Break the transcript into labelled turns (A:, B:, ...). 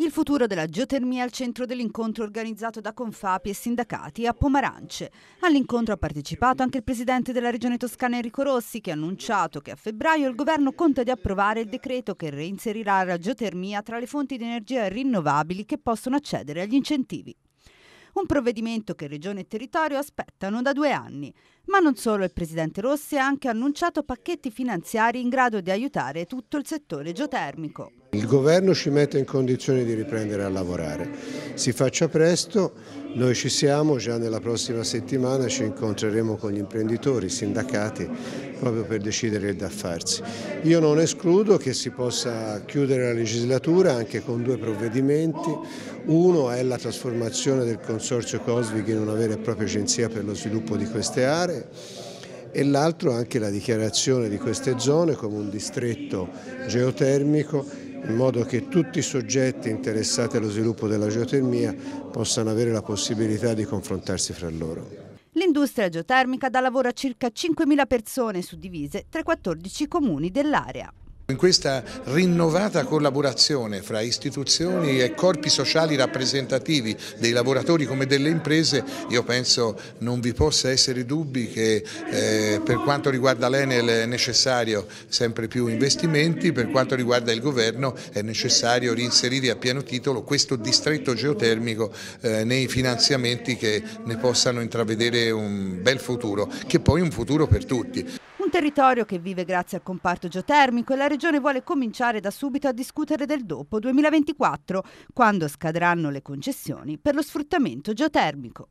A: Il futuro della geotermia è al centro dell'incontro organizzato da Confapi e sindacati a Pomarance. All'incontro ha partecipato anche il presidente della regione toscana Enrico Rossi che ha annunciato che a febbraio il governo conta di approvare il decreto che reinserirà la geotermia tra le fonti di energia rinnovabili che possono accedere agli incentivi un provvedimento che Regione e Territorio aspettano da due anni. Ma non solo, il Presidente Rossi ha anche annunciato pacchetti finanziari in grado di aiutare tutto il settore geotermico.
B: Il governo ci mette in condizione di riprendere a lavorare. Si faccia presto, noi ci siamo, già nella prossima settimana ci incontreremo con gli imprenditori, i sindacati, proprio per decidere il da farsi. Io non escludo che si possa chiudere la legislatura anche con due provvedimenti. Uno è la trasformazione del consorzio Cosvig in una vera e propria agenzia per lo sviluppo di queste aree e l'altro anche la dichiarazione di queste zone come un distretto geotermico in modo che tutti i soggetti interessati allo sviluppo della geotermia possano avere la possibilità di confrontarsi fra
C: loro.
A: L'industria geotermica dà lavoro a circa 5.000 persone suddivise tra i 14 comuni dell'area.
C: In questa rinnovata collaborazione fra istituzioni e corpi sociali rappresentativi dei lavoratori come delle imprese, io penso non vi possa essere dubbi che eh, per quanto riguarda l'Enel è necessario sempre più investimenti, per quanto riguarda il governo è necessario reinserire a pieno titolo questo distretto geotermico eh, nei finanziamenti che ne possano intravedere un bel futuro, che poi è un futuro per tutti.
A: Un territorio che vive grazie al comparto geotermico e la Regione vuole cominciare da subito a discutere del dopo 2024, quando scadranno le concessioni per lo sfruttamento geotermico.